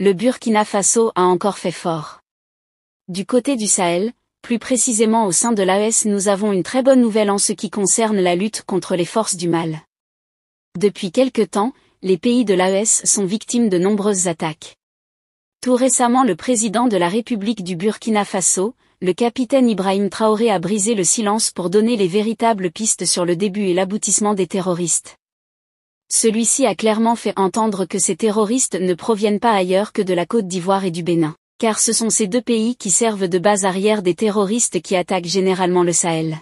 le Burkina Faso a encore fait fort. Du côté du Sahel, plus précisément au sein de l'AES nous avons une très bonne nouvelle en ce qui concerne la lutte contre les forces du mal. Depuis quelque temps, les pays de l'AES sont victimes de nombreuses attaques. Tout récemment le président de la République du Burkina Faso, le capitaine Ibrahim Traoré a brisé le silence pour donner les véritables pistes sur le début et l'aboutissement des terroristes. Celui-ci a clairement fait entendre que ces terroristes ne proviennent pas ailleurs que de la Côte d'Ivoire et du Bénin, car ce sont ces deux pays qui servent de base arrière des terroristes qui attaquent généralement le Sahel.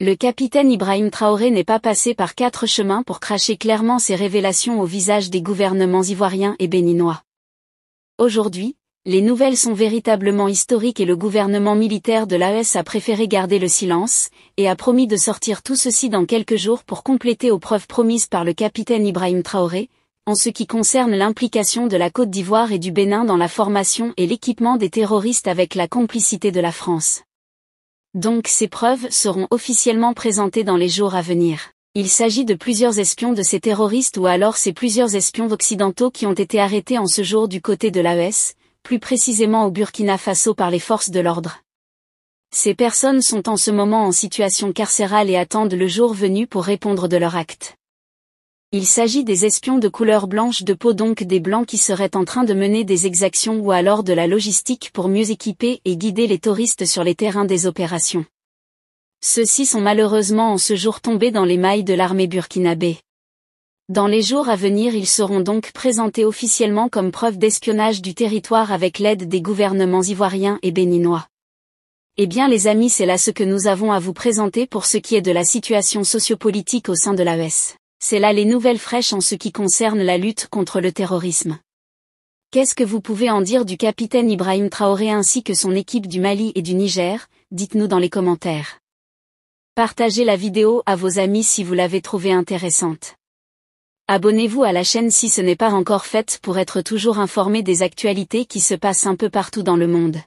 Le capitaine Ibrahim Traoré n'est pas passé par quatre chemins pour cracher clairement ses révélations au visage des gouvernements ivoiriens et béninois. Aujourd'hui, les nouvelles sont véritablement historiques et le gouvernement militaire de l'AES a préféré garder le silence, et a promis de sortir tout ceci dans quelques jours pour compléter aux preuves promises par le capitaine Ibrahim Traoré, en ce qui concerne l'implication de la Côte d'Ivoire et du Bénin dans la formation et l'équipement des terroristes avec la complicité de la France. Donc ces preuves seront officiellement présentées dans les jours à venir. Il s'agit de plusieurs espions de ces terroristes ou alors ces plusieurs espions occidentaux qui ont été arrêtés en ce jour du côté de l'AES, plus précisément au Burkina Faso par les forces de l'ordre. Ces personnes sont en ce moment en situation carcérale et attendent le jour venu pour répondre de leur acte. Il s'agit des espions de couleur blanche de peau donc des blancs qui seraient en train de mener des exactions ou alors de la logistique pour mieux équiper et guider les touristes sur les terrains des opérations. Ceux-ci sont malheureusement en ce jour tombés dans les mailles de l'armée burkinabé. Dans les jours à venir ils seront donc présentés officiellement comme preuve d'espionnage du territoire avec l'aide des gouvernements ivoiriens et béninois. Eh bien les amis c'est là ce que nous avons à vous présenter pour ce qui est de la situation sociopolitique au sein de l'AES. C'est là les nouvelles fraîches en ce qui concerne la lutte contre le terrorisme. Qu'est-ce que vous pouvez en dire du capitaine Ibrahim Traoré ainsi que son équipe du Mali et du Niger Dites-nous dans les commentaires. Partagez la vidéo à vos amis si vous l'avez trouvée intéressante. Abonnez-vous à la chaîne si ce n'est pas encore fait pour être toujours informé des actualités qui se passent un peu partout dans le monde.